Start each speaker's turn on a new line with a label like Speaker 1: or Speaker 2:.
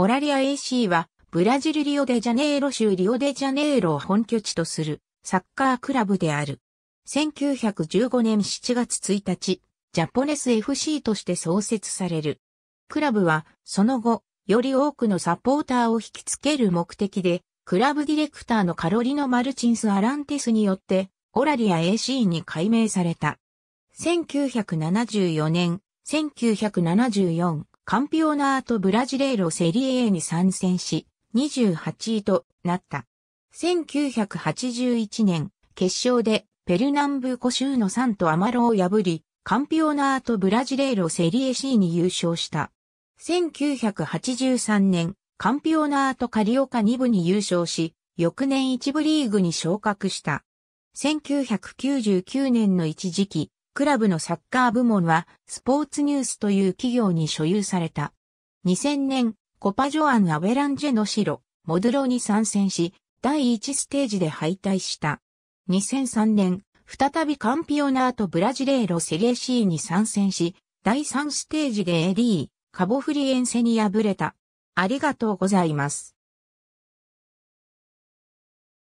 Speaker 1: オラリア AC は、ブラジルリオデジャネイロ州リオデジャネイロを本拠地とするサッカークラブである。1915年7月1日、ジャポネス FC として創設される。クラブは、その後、より多くのサポーターを引きつける目的で、クラブディレクターのカロリノ・マルチンス・アランティスによって、オラリア AC に改名された。1974年、1974、カンピオナートブラジレーロセリエ A に参戦し、28位となった。1981年、決勝でペルナンブーコ州のサントアマロを破り、カンピオナートブラジレーロセリエ C に優勝した。1983年、カンピオナートカリオカ2部に優勝し、翌年1部リーグに昇格した。1999年の一時期、クラブのサッカー部門は、スポーツニュースという企業に所有された。2000年、コパジョアン・アベランジェの白、モドロに参戦し、第1ステージで敗退した。2003年、再びカンピオナート・ブラジレーロ・セリエーに参戦し、第3ステージでエ d ー、カボフリエンセに敗れた。ありがとうございます。